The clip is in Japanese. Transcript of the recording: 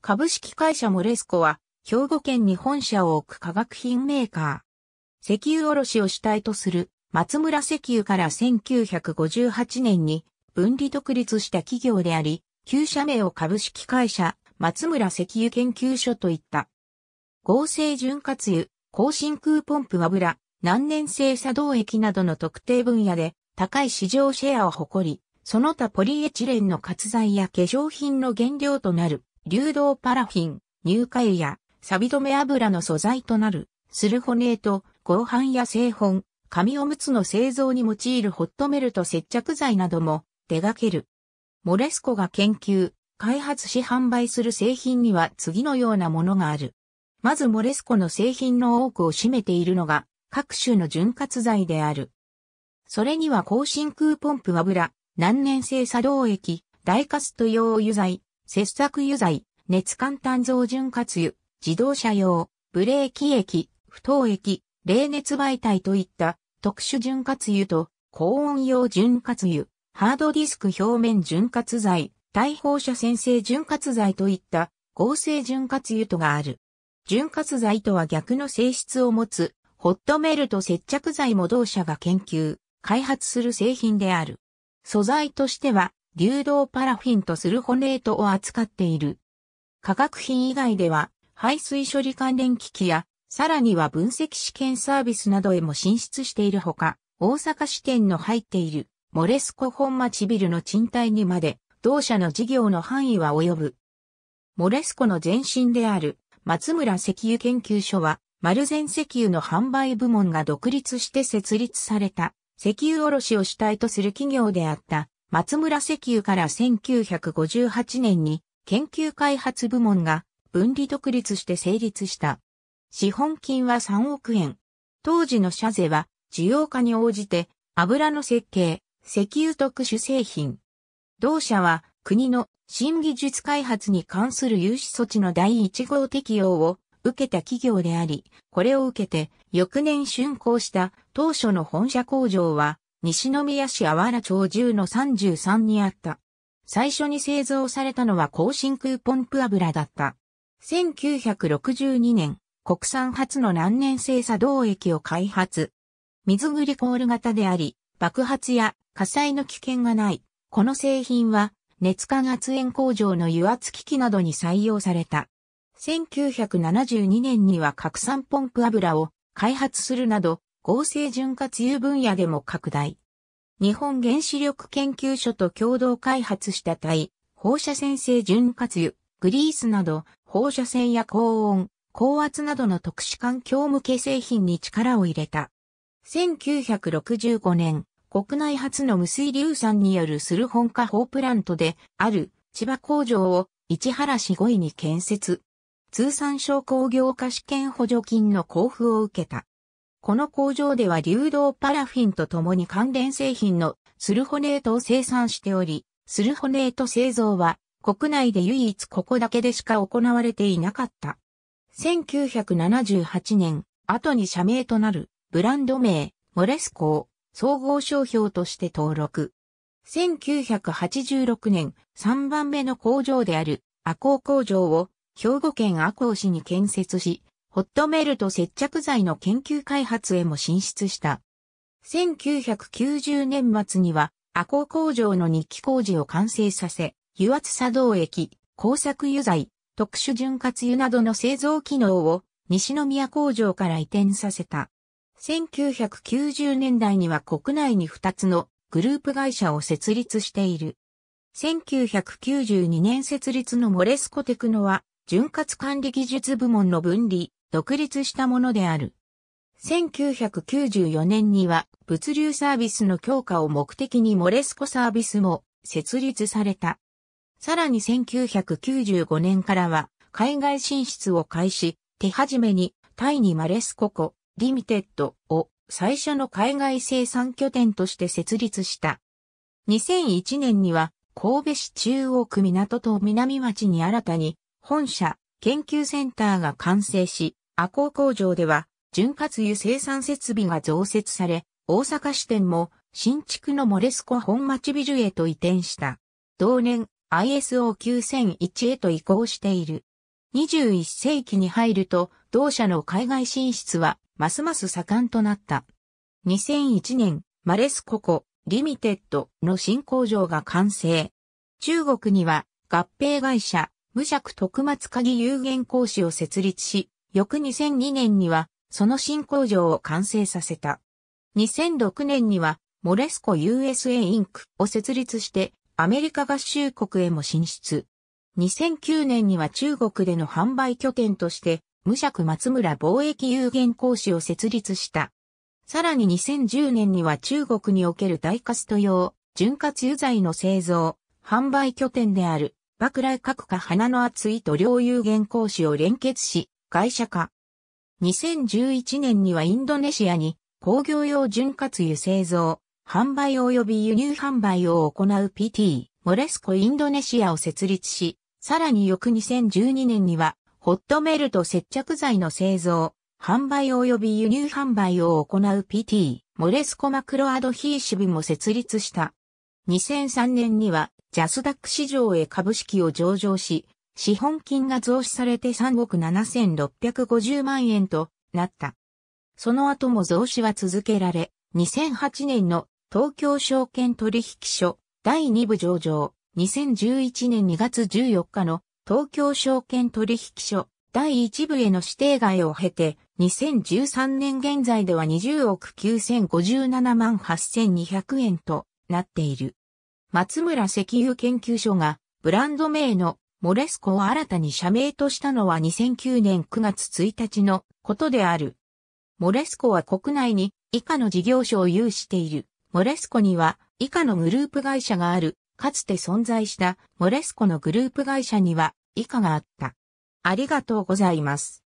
株式会社モレスコは、兵庫県に本社を置く化学品メーカー。石油卸を主体とする松村石油から1958年に分離独立した企業であり、旧社名を株式会社松村石油研究所といった。合成潤滑油、高真空ポンプ油、難燃性作動液などの特定分野で高い市場シェアを誇り、その他ポリエチレンの活材や化粧品の原料となる流動パラフィン、乳化油や、錆止め油の素材となる、スルホネート、合板や製本、紙おむつの製造に用いるホットメルト接着剤なども手掛ける。モレスコが研究、開発し販売する製品には次のようなものがある。まずモレスコの製品の多くを占めているのが各種の潤滑剤である。それには高真空ポンプ油、難燃性作動液、大カスト用油剤、切削油剤、熱簡単増潤滑油、自動車用、ブレーキ液、不凍液、冷熱媒体といった特殊潤滑油と高温用潤滑油、ハードディスク表面潤滑剤、対放射線性潤滑剤といった合成潤滑油とがある。潤滑剤とは逆の性質を持つホットメルト接着剤も同社が研究、開発する製品である。素材としては流動パラフィンとするホネートを扱っている。化学品以外では、排水処理関連機器や、さらには分析試験サービスなどへも進出しているほか、大阪支店の入っているモレスコ本町ビルの賃貸にまで、同社の事業の範囲は及ぶ。モレスコの前身である松村石油研究所は、丸善石油の販売部門が独立して設立された石油卸を主体とする企業であった松村石油から1958年に研究開発部門が分離独立して成立した。資本金は3億円。当時の社税は需要化に応じて油の設計、石油特殊製品。同社は国の新技術開発に関する融資措置の第1号適用を受けた企業であり、これを受けて翌年竣工した当初の本社工場は西宮市阿原町10の33にあった。最初に製造されたのは高真空ポンプ油だった。1962年、国産初の難燃性作動液を開発。水グリコール型であり、爆発や火災の危険がない。この製品は、熱化圧煙工場の油圧機器などに採用された。1972年には拡散ポンプ油を開発するなど、合成潤滑油分野でも拡大。日本原子力研究所と共同開発した体、放射線性潤滑油、グリースなど、放射線や高温、高圧などの特殊環境向け製品に力を入れた。1965年、国内初の無水硫酸によるスルホン化法プラントである千葉工場を市原市5位に建設。通産省工業化試験補助金の交付を受けた。この工場では流動パラフィンと共に関連製品のスルホネートを生産しており、スルホネート製造は国内で唯一ここだけでしか行われていなかった。1978年、後に社名となるブランド名、モレスコを総合商標として登録。1986年、3番目の工場である、アコー工場を兵庫県アコー市に建設し、ホットメルと接着剤の研究開発へも進出した。1990年末には、アコ工場の日記工事を完成させ、油圧作動液、工作油剤、特殊潤滑油などの製造機能を西宮工場から移転させた。1990年代には国内に2つのグループ会社を設立している。1992年設立のモレスコテクノは、潤滑管理技術部門の分離、独立したものである。1994年には物流サービスの強化を目的にモレスコサービスも設立された。さらに1995年からは海外進出を開始、手始めにタイにマレスココ、リミテッドを最初の海外生産拠点として設立した。2001年には神戸市中央区港と南町に新たに本社、研究センターが完成し、阿工工場では、潤滑油生産設備が増設され、大阪支店も新築のモレスコ本町ビルへと移転した。同年 ISO9001 へと移行している。21世紀に入ると、同社の海外進出は、ますます盛んとなった。2001年、マレスココ、リミテッドの新工場が完成。中国には、合併会社、無尺特松鍵有限講師を設立し、翌2002年には、その新工場を完成させた。2006年には、モレスコ USA インクを設立して、アメリカ合衆国へも進出。2009年には中国での販売拠点として、無尺松村貿易有限講師を設立した。さらに2010年には中国における大カスト用、潤滑油剤の製造、販売拠点である、爆雷各化花の厚い塗料有限講師を連結し、会社化。2011年にはインドネシアに工業用潤滑油製造、販売及び輸入販売を行う PT、モレスコインドネシアを設立し、さらに翌2012年には、ホットメルト接着剤の製造、販売及び輸入販売を行う PT、モレスコマクロアドヒーシブも設立した。2003年には、ジャスダック市場へ株式を上場し、資本金が増資されて3億7650万円となった。その後も増資は続けられ、2008年の東京証券取引所第2部上場、2011年2月14日の東京証券取引所第1部への指定外を経て、2013年現在では20億9057万8200円となっている。松村石油研究所がブランド名のモレスコを新たに社名としたのは2009年9月1日のことである。モレスコは国内に以下の事業所を有している。モレスコには以下のグループ会社がある。かつて存在したモレスコのグループ会社には以下があった。ありがとうございます。